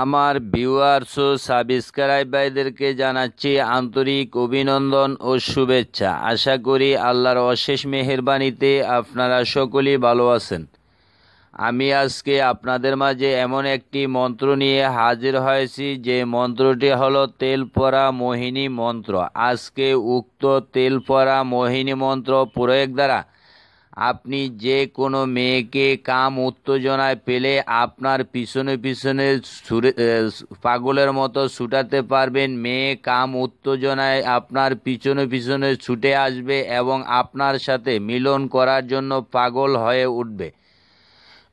আমার ভিউয়ার্স ও সাবস্ক্রাইবারদেরকে জানাচ্ছি আন্তরিক অভিনন্দন ও শুভেচ্ছা আশা করি আল্লাহর অশেষ মেহেরবানিতে আপনারা সকলেই ভালো আছেন আমি আজকে আপনাদের মাঝে এমন একটি মন্ত্র নিয়ে হাজির হয়েছি যে মন্ত্রটি হলো তেল পরা মোহিনী মন্ত্র আজকে উক্ত তেল পরা মোহিনী মন্ত্র প্রয়োগ দ্বারা আপনি যে কোনো মেয়েকে কাম উত্তেজনায় পেলে আপনার পিছনে পিছনে পাগলের মতো ছুটাতে পারবেন মেয়ে কাম উত্তেজনায় আপনার পিছনে পিছনে ছুটে আসবে এবং আপনার সাথে মিলন করার জন্য পাগল হয়ে উঠবে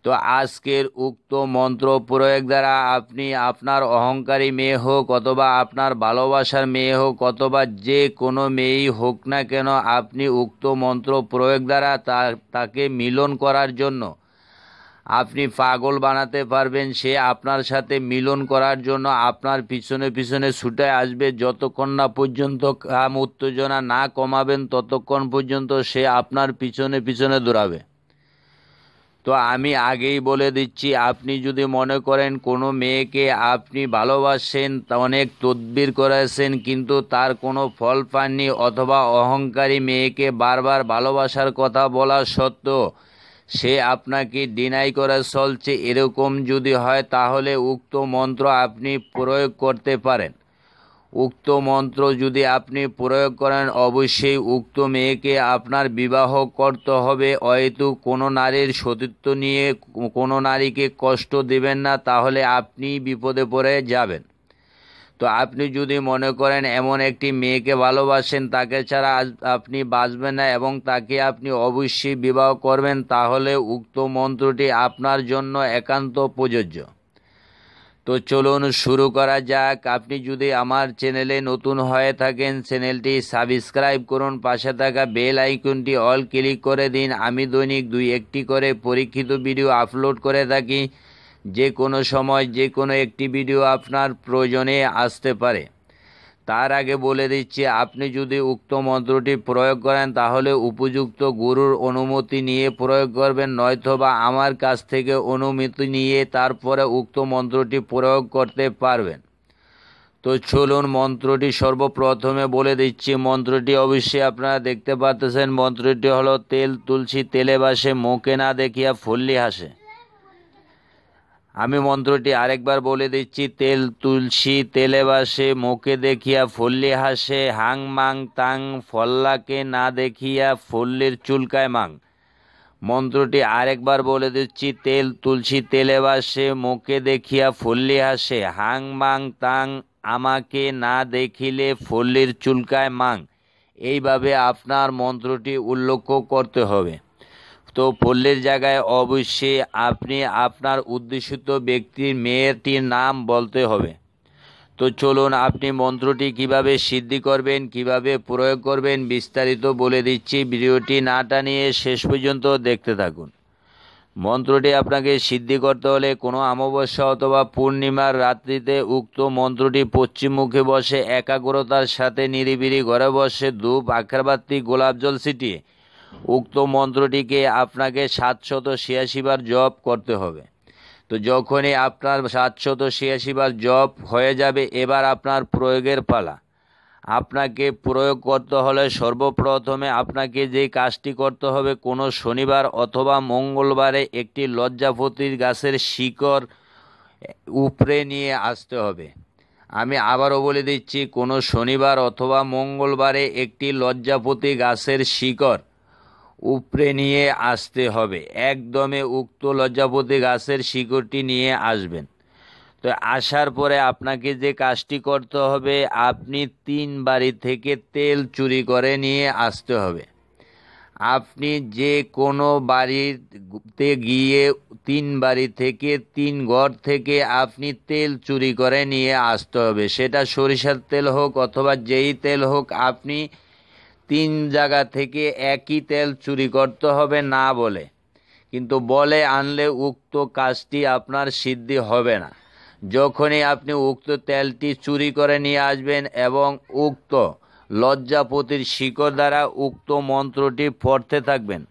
তো আজকের উক্ত মন্ত্র প্রয়োগ দ্বারা আপনি আপনার অহংকারী মেয়ে হোক অথবা আপনার ভালোবাসার মেয়ে হোক অথবা যে কোনো মেয়েই হোক না কেন আপনি উক্ত মন্ত্র প্রয়োগ দ্বারা তাকে মিলন করার জন্য আপনি পাগল বানাতে পারবেন সে আপনার সাথে মিলন করার জন্য আপনার পিছনে পিছনে ছুটে আসবে যতক্ষণ না পর্যন্ত কাম উত্তেজনা না কমাবেন ততক্ষণ পর্যন্ত সে আপনার পিছনে পিছনে দৌড়াবে তো আমি আগেই বলে দিচ্ছি আপনি যদি মনে করেন কোনো মেয়েকে আপনি ভালোবাসেন অনেক তদবির করেছেন কিন্তু তার কোনো ফল পাননি অথবা অহংকারী মেয়েকে বারবার ভালোবাসার কথা বলা সত্ত্বেও সে আপনাকে ডিনাই করে চলছে এরকম যদি হয় তাহলে উক্ত মন্ত্র আপনি প্রয়োগ করতে পারেন উক্ত মন্ত্র যদি আপনি প্রয়োগ করেন অবশ্যই উক্ত মেয়েকে আপনার বিবাহ করতে হবে হয়তো কোনো নারীর সতীত্ব নিয়ে কোনো নারীকে কষ্ট দেবেন না তাহলে আপনি বিপদে পড়ে যাবেন তো আপনি যদি মনে করেন এমন একটি মেয়েকে ভালোবাসেন তাকে ছাড়া আপনি বাঁচবেন না এবং তাকে আপনি অবশ্যই বিবাহ করবেন তাহলে উক্ত মন্ত্রটি আপনার জন্য একান্ত প্রযোজ্য তো চলুন শুরু করা যাক আপনি যদি আমার চ্যানেলে নতুন হয়ে থাকেন চ্যানেলটি সাবস্ক্রাইব করুন পাশে থাকা বেল আইকনটি অল ক্লিক করে দিন আমি দৈনিক দুই একটি করে পরীক্ষিত ভিডিও আপলোড করে থাকি যে কোনো সময় যে কোনো একটি ভিডিও আপনার প্রয়োজনে আসতে পারে তার আগে বলে দিচ্ছি আপনি যদি উক্ত মন্ত্রটি প্রয়োগ করেন তাহলে উপযুক্ত গুরুর অনুমতি নিয়ে প্রয়োগ করবেন নয়তোবা আমার কাছ থেকে অনুমতি নিয়ে তারপরে উক্ত মন্ত্রটি প্রয়োগ করতে পারবেন তো চলুন মন্ত্রটি সর্বপ্রথমে বলে দিচ্ছি মন্ত্রটি অবশ্যই আপনারা দেখতে পাচ্ছেন মন্ত্রটি হলো তেল তুলসী তেলে বাসে মুখে না দেখিয়া ফুল্লি হাসে আমি মন্ত্রটি আরেকবার বলে দিচ্ছি তেল তুলসী তেলে বাসে মোকে দেখিয়া ফল্লি হাসে হাং মাং তাং ফল্লাকে না দেখিয়া ফল্লির চুলকায় মাং মন্ত্রটি আরেকবার বলে দিচ্ছি তেল তুলসী তেলে বাসে মোকে দেখিয়া ফল্লি হাসে হাং মাং তাং আমাকে না দেখিলে ফল্লির চুলকায় মাং এইভাবে আপনার মন্ত্রটি উল্লেখ করতে হবে তো পল্লীর জায়গায় অবশ্যই আপনি আপনার উদ্দেশিত ব্যক্তির মেয়েটির নাম বলতে হবে তো চলুন আপনি মন্ত্রটি কিভাবে সিদ্ধি করবেন কিভাবে প্রয়োগ করবেন বিস্তারিত বলে দিচ্ছি ভিডিওটি না টানিয়ে শেষ পর্যন্ত দেখতে থাকুন মন্ত্রটি আপনাকে সিদ্ধি করতে হলে কোনো অমাবস্যা অথবা পূর্ণিমার রাত্রিতে উক্ত মন্ত্রটি পশ্চিমমুখে বসে একাগ্রতার সাথে নিরিবিরি ঘরে বসে ধূপ আখরবাতি গোলাপ জল ছিটিয়ে উক্ত মন্ত্রটিকে আপনাকে সাতশত ছিয়াশিবার জপ করতে হবে তো যখনই আপনার সাতশত ছিয়াশিবার জপ হয়ে যাবে এবার আপনার প্রয়োগের পালা আপনাকে প্রয়োগ করতে হলে সর্বপ্রথমে আপনাকে যে কাজটি করতে হবে কোনো শনিবার অথবা মঙ্গলবারে একটি লজ্জাপতির গাছের শিকড় উপরে নিয়ে আসতে হবে আমি আবারও বলে দিচ্ছি কোনো শনিবার অথবা মঙ্গলবারে একটি লজ্জাপতি গাছের শিকড় উপরে নিয়ে আসতে হবে একদমে উক্ত লজ্জাপতি গাছের শিকড়টি নিয়ে আসবেন তো আসার পরে আপনাকে যে কাজটি করতে হবে আপনি তিন বাড়ি থেকে তেল চুরি করে নিয়ে আসতে হবে আপনি যে কোনো বাড়িতে গিয়ে তিন বাড়ি থেকে তিন ঘর থেকে আপনি তেল চুরি করে নিয়ে আসতে হবে সেটা সরিষার তেল হোক অথবা যেই তেল হোক আপনি তিন জায়গা থেকে একই তেল চুরি করতে হবে না বলে কিন্তু বলে আনলে উক্ত কাজটি আপনার সিদ্ধি হবে না যখনই আপনি উক্ত তেলটি চুরি করে নিয়ে আসবেন এবং উক্ত লজ্জাপতির শিকড় দ্বারা উক্ত মন্ত্রটি পড়তে থাকবেন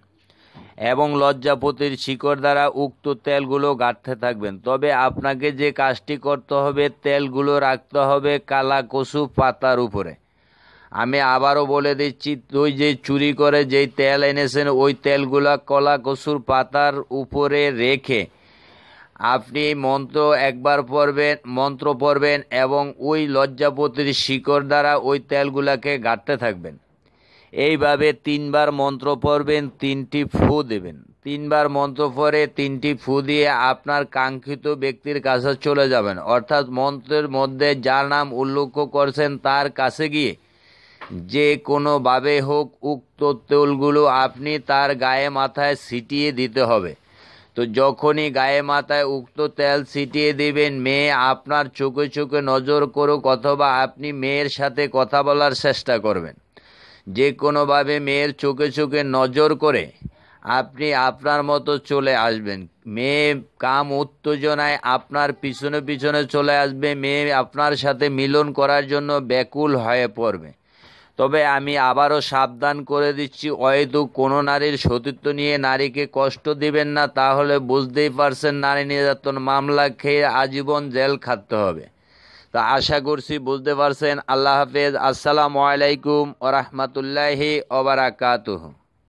এবং লজ্জাপতির শিকড় দ্বারা উক্ত তেলগুলো গাঁটতে থাকবেন তবে আপনাকে যে কাজটি করতে হবে তেলগুলো রাখতে হবে কালাকসু পাতার উপরে আমি আবারও বলে দিচ্ছি তুই যে চুরি করে যেই তেল এনেছেন ওই তেলগুলা কলা কসুর পাতার উপরে রেখে আপনি মন্ত্র একবার পড়বেন মন্ত্র পড়বেন এবং ওই লজ্জাপতির শিকড় দ্বারা ওই তেলগুলাকে গাঁটতে থাকবেন এইভাবে তিনবার মন্ত্র পড়বেন তিনটি ফু দেবেন তিনবার মন্ত্র পরে তিনটি ফু দিয়ে আপনার কাঙ্ক্ষিত ব্যক্তির কাছে চলে যাবেন অর্থাৎ মন্ত্রের মধ্যে যার নাম উল্লেখ করছেন তার কাছে গিয়ে যে কোনোভাবে হোক উক্ত তেলগুলো আপনি তার গায়ে মাথায় ছিটিয়ে দিতে হবে তো যখনই গায়ে মাথায় উক্ত তেল ছিটিয়ে দিবেন মেয়ে আপনার চোখে চোখে নজর করুক অথবা আপনি মেয়ের সাথে কথা বলার চেষ্টা করবেন যে কোনোভাবে মেয়ের চোখে চোখে নজর করে আপনি আপনার মতো চলে আসবেন মেয়ে কাম উত্তেজনায় আপনার পিছনে পিছনে চলে আসবে মেয়ে আপনার সাথে মিলন করার জন্য ব্যাকুল হয়ে পড়বে তবে আমি আবারও সাবধান করে দিচ্ছি অহেতু কোনো নারীর সতীত্ব নিয়ে নারীকে কষ্ট দিবেন না তাহলে বুঝতেই পারছেন নারী নির্যাতন মামলা খেয়ে আজীবন জেল খাটতে হবে তা আশা করছি বুঝতে পারছেন আল্লাহ হাফেজ আসসালামু আলাইকুম ওরহমতুল্লাহি ওবরাকাতুহ